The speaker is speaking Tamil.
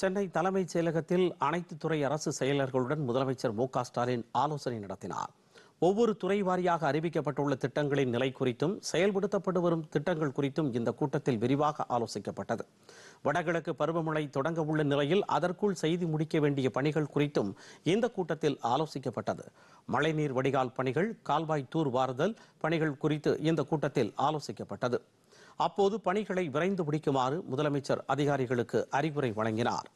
சென்னை தலைமைச் செயலகத்தில் அனைத்து துறை அரசு செயலர்களுடன் முதலமைச்சர் மு ஸ்டாலின் ஆலோசனை நடத்தினார் ஒவ்வொரு துறை வாரியாக அறிவிக்கப்பட்டுள்ள திட்டங்களின் நிலை குறித்தும் செயல்படுத்தப்பட்டு வரும் திட்டங்கள் குறித்தும் இந்த கூட்டத்தில் விரிவாக ஆலோசிக்கப்பட்டது வடகிழக்கு பருவமழை தொடங்க உள்ள நிலையில் அதற்குள் செய்து முடிக்க வேண்டிய பணிகள் குறித்தும் இந்த கூட்டத்தில் ஆலோசிக்கப்பட்டது மழைநீர் வடிகால் பணிகள் கால்வாய் தூர் வாருதல் பணிகள் குறித்து இந்த கூட்டத்தில் ஆலோசிக்கப்பட்டது அப்போது பணிகளை விரைந்து முடிக்குமாறு முதலமைச்சர் அதிகாரிகளுக்கு அறிவுரை வழங்கினார்